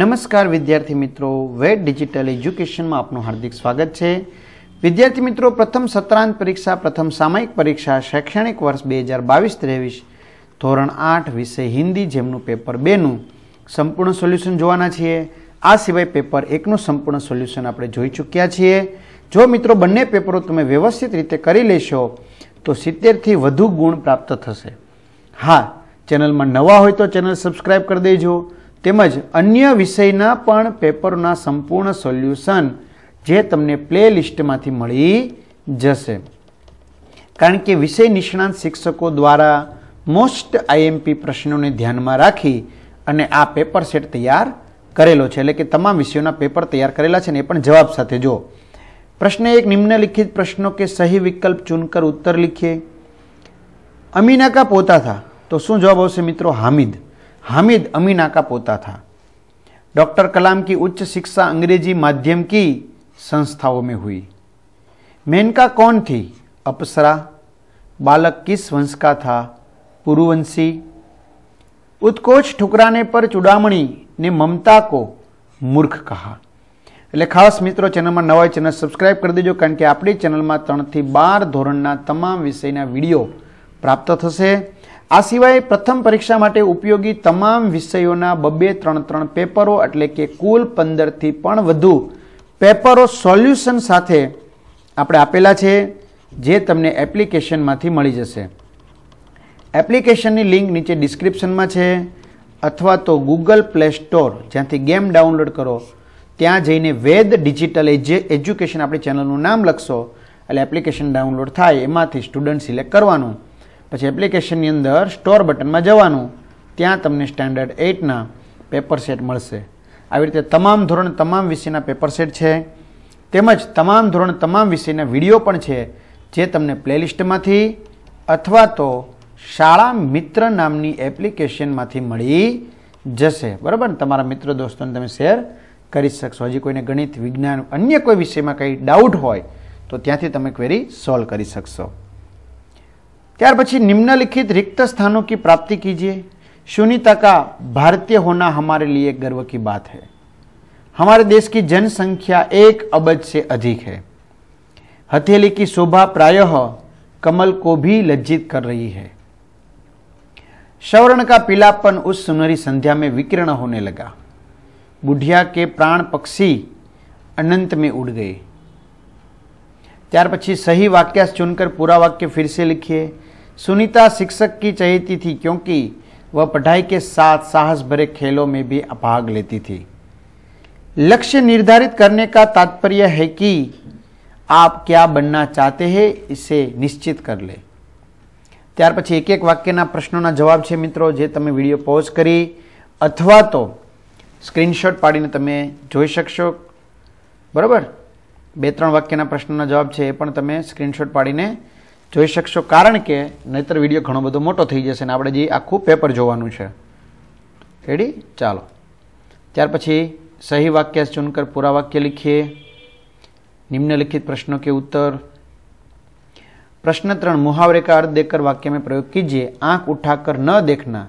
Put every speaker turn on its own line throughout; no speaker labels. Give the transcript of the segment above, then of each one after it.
નમસ્કાર વિદ્યાર્થી મિત્રો વેટ ડિજિટલ એજ્યુકેશનમાં આપનું હાર્દિક સ્વાગત છે વિદ્યાર્થી મિત્રો પ્રથમ સત્રાંત પરીક્ષા પ્રથમ સામાયિક પરીક્ષા શૈક્ષણિક વર્ષ બે હજાર બાવીસ ત્રેવીસ ધોરણ આઠ વિષય હિન્દી જેમનું પેપર બેનું સંપૂર્ણ સોલ્યુશન જોવાના છીએ આ સિવાય પેપર એકનું સંપૂર્ણ સોલ્યુશન આપણે જોઈ ચૂક્યા છીએ જો મિત્રો બંને પેપરો તમે વ્યવસ્થિત રીતે કરી લેશો તો સિત્તેરથી વધુ ગુણ પ્રાપ્ત થશે હા ચેનલમાં નવા હોય તો ચેનલ સબસ્ક્રાઈબ કરી દેજો તેમજ અન્ય વિષયના પણ પેપરોના સંપૂર્ણ સોલ્યુશન જે તમને પ્લે લિસ્ટમાંથી મળી જશે કારણ કે વિષય નિષ્ણાંત શિક્ષકો દ્વારા મોસ્ટ આઈએમપી પ્રશ્નોને ધ્યાનમાં રાખી અને આ પેપર સેટ તૈયાર કરેલો છે એટલે કે તમામ વિષયોના પેપર તૈયાર કરેલા છે ને એ પણ જવાબ સાથે જો પ્રશ્ન એક નિમ્નલિખિત પ્રશ્નો કે સહી વિકલ્પ ચૂનકર ઉત્તર લીખીએ અમીના કા પોતા થા તો શું જવાબ આવશે મિત્રો હામિદ हामिद अमीना का पोता था डॉक्टर कलाम की उच्च शिक्षा अंग्रेजी माध्यम की संस्थाओं में हुई मेनका कौन थी अप्सरा बालक किस वंश का था पुरुवंशी उत्कोच ठुकराने पर चुडामणी ने ममता को मूर्ख कहा એટલે ખાસ મિત્રો ચેનલમાં નવા ચેનલ સબસ્ક્રાઈબ કરી દેજો કારણ કે આપણી ચેનલમાં ત્રણથી બાર ધોરણના તમામ વિષયના વિડીયો પ્રાપ્ત થશે આ સિવાય પ્રથમ પરીક્ષા માટે ઉપયોગી તમામ વિષયોના બબે ત્રણ ત્રણ પેપરો એટલે કે કુલ પંદરથી પણ વધુ પેપરો સોલ્યુશન સાથે આપણે આપેલા છે જે તમને એપ્લિકેશનમાંથી મળી જશે એપ્લિકેશનની લિંક નીચે ડિસ્ક્રિપ્શનમાં છે અથવા તો ગૂગલ પ્લે સ્ટોર જ્યાંથી ગેમ ડાઉનલોડ કરો ત્યાં જઈને વેદ ડિજિટલ એજ્યુકેશન આપણી ચેનલનું નામ લખશો એટલે એપ્લિકેશન ડાઉનલોડ થાય એમાંથી સ્ટુડન્ટ સિલેક્ટ કરવાનું પછી એપ્લિકેશનની અંદર સ્ટોર બટનમાં જવાનું ત્યાં તમને સ્ટાન્ડર્ડ એઇટના પેપર સેટ મળશે આવી રીતે તમામ ધોરણ તમામ વિષયના પેપર સેટ છે તેમજ તમામ ધોરણ તમામ વિષયના વિડીયો પણ છે જે તમને પ્લેલિસ્ટમાંથી અથવા તો શાળા મિત્ર નામની એપ્લિકેશનમાંથી મળી જશે બરાબર ને તમારા મિત્ર દોસ્તોને તમે શેર કરી શકશો હજી કોઈને ગણિત વિજ્ઞાન અન્ય કોઈ વિષયમાં કંઈ ડાઉટ હોય તો ત્યાંથી તમે ક્વેરી સોલ્વ કરી શકશો त्यार પછી निम्नलिखित रिक्त स्थानों की प्राप्ति कीजिए सुनीता का भारतीय होना हमारे लिए गर्व की बात है हमारे देश की जनसंख्या एक अबज से अधिक है हथेली की शोभा प्रायः कमल को भी लज्जित कर रही है शवर्ण का पीलापन उस सुनहरी संध्या में विकीर्ण होने लगा बुढ़िया के प्राण पक्षी अनंत में उड़ गए त्यार पी सही वाक्य चुनकर पूरा वाक्य फिर से लिखिए सुनीता शिक्षक की चाहती थी क्योंकि वह पढ़ाई के साथ साहस भरे खेलों में भी भाग लेती थी लक्ष्य निर्धारित करने का तात्पर्य है कि आप क्या बनना चाहते हैं इसे निश्चित कर ले त्यार पी एक, -एक वाक्य प्रश्नों जवाब है मित्रों जे ते वीडियो पॉज कर अथवा तो स्क्रीनशॉट पाड़ी तब जी सकशो बराबर बे त्रक्य प्रश्नों जवाब है ये तब स्क्रीनशॉट पाड़ी જોઈ શકશો કારણ કે નહીતર વિડીયો ઘણો બધો મોટો થઈ જશે અને આપણે જે આખું પેપર જોવાનું છે રેડી ચાલો ત્યાર પછી સહી વાક્ય ચૂનકર પૂરા વાક્ય લખીએ નિમ્નલિખિત પ્રશ્નો કે ઉત્તર प्रश्न त्रण मुहावरे का अर्थ देखकर वाक्य में प्रयोग कीजिए आंख उठाकर न देखना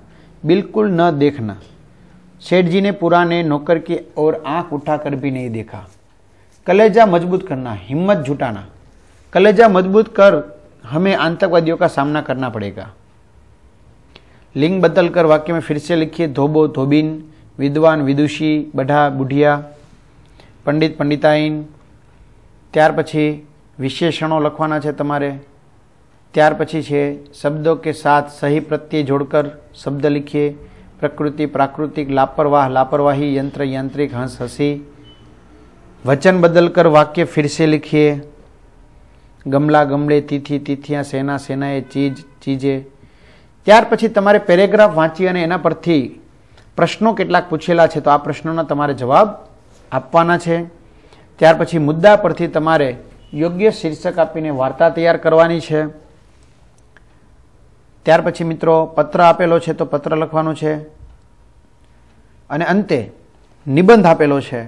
बिल्कुल न देखना सेठ जी ने पुराने नौकर की ओर आंख उठाकर भी नहीं देखा कलेजा मजबूत करना हिम्मत जुटाना कलेजा मजबूत कर हमें आतंकवादियों का सामना करना पड़ेगा लिंग बदलकर वाक्य में फिर से लिखिए धोबो धोबिन विद्वान विदुषी बढ़ा बुढ़िया पंडित पंडिताइन त्यार पी विशेषणों लखवा त्यार पी शब्दों के साथ सही प्रत्यय जोड़कर शब्द लिखिए प्रकृति प्राकृतिक लापरवाह लापरवाही यंत्र यांत्रिक हंस हसी वचन बदलकर वाक्य फिर से लिखिए ગમલા ગમલે તિથિ તિથિયા સેના સેનાએ ચીજ ચીજે ત્યાર પછી તમારે પેરેગ્રાફ વાંચી અને એના પરથી પ્રશ્નો કેટલાક પૂછેલા છે તો આ પ્રશ્નોના તમારે જવાબ આપવાના છે ત્યાર પછી મુદ્દા પરથી તમારે યોગ્ય શીર્ષક આપીને વાર્તા તૈયાર કરવાની છે ત્યાર પછી મિત્રો પત્ર આપેલો છે તો પત્ર લખવાનો છે અને અંતે નિબંધ આપેલો છે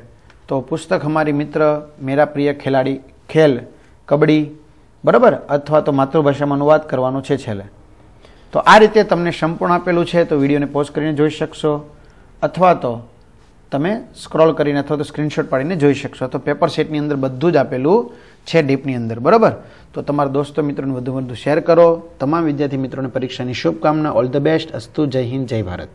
તો પુસ્તક અમારી મિત્ર મેરા પ્રિય ખેલાડી ખેલ કબડ્ડી બરાબર અથવા તો માતૃભાષામાં અનુવાદ કરવાનો છે છેલ્લે તો આ રીતે તમને સંપૂર્ણ આપેલું છે તો વિડીયોને પોઝ કરીને જોઈ શકશો અથવા તો તમે સ્ક્રોલ કરીને અથવા તો સ્ક્રીનશોટ પાડીને જોઈ શકશો તો પેપર સેટની અંદર બધું જ આપેલું છે ડીપની અંદર બરાબર તો તમારા દોસ્તો મિત્રોને વધુ વધુ શેર કરો તમામ વિદ્યાર્થી મિત્રોને પરીક્ષાની શુભકામના ઓલ ધ બેસ્ટ અસ્તુ જય હિન્દ જય ભારત